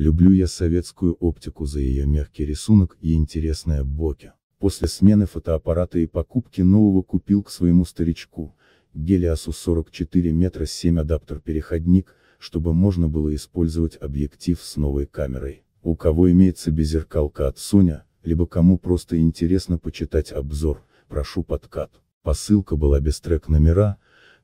Люблю я советскую оптику за ее мягкий рисунок и интересное боке. После смены фотоаппарата и покупки нового купил к своему старичку, Гелиасу 44 метра 7 адаптер-переходник, чтобы можно было использовать объектив с новой камерой. У кого имеется беззеркалка от Sony, либо кому просто интересно почитать обзор, прошу подкат. Посылка была без трек-номера,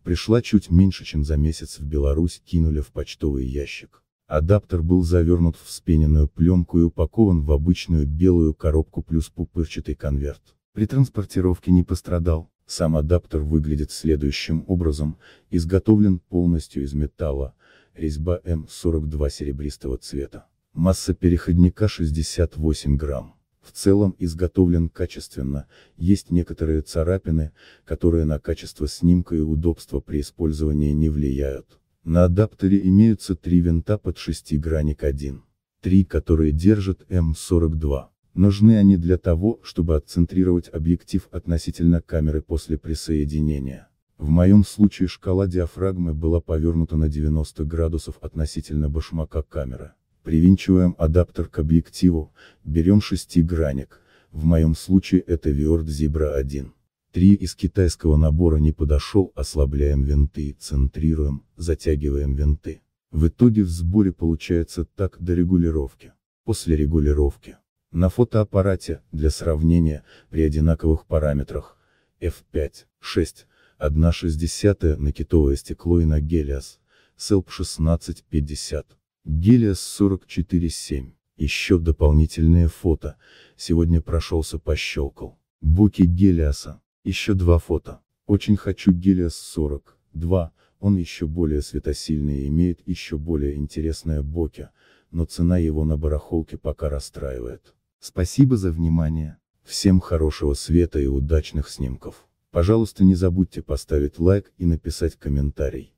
пришла чуть меньше, чем за месяц в Беларусь, кинули в почтовый ящик. Адаптер был завернут в вспененную пленку и упакован в обычную белую коробку плюс пупырчатый конверт. При транспортировке не пострадал. Сам адаптер выглядит следующим образом, изготовлен полностью из металла, резьба М42 серебристого цвета. Масса переходника 68 грамм. В целом изготовлен качественно, есть некоторые царапины, которые на качество снимка и удобство при использовании не влияют. На адаптере имеются три винта под шестигранник 1. Три, которые держат М42. Нужны они для того, чтобы отцентрировать объектив относительно камеры после присоединения. В моем случае шкала диафрагмы была повернута на 90 градусов относительно башмака камеры. Привинчиваем адаптер к объективу, берем шестигранник, в моем случае это виорд Zebra 1. Три из китайского набора не подошел, ослабляем винты, центрируем, затягиваем винты. В итоге в сборе получается так до регулировки. После регулировки. На фотоаппарате, для сравнения, при одинаковых параметрах, f5, 6, 1,6 на китовое стекло и на гелиас, селп 16,50, гелиас 44,7. Еще дополнительные фото, сегодня прошелся пощелкал. Буки гелиаса, еще два фото. Очень хочу Гелиос 42. он еще более светосильный и имеет еще более интересное боке, но цена его на барахолке пока расстраивает. Спасибо за внимание. Всем хорошего света и удачных снимков. Пожалуйста не забудьте поставить лайк и написать комментарий.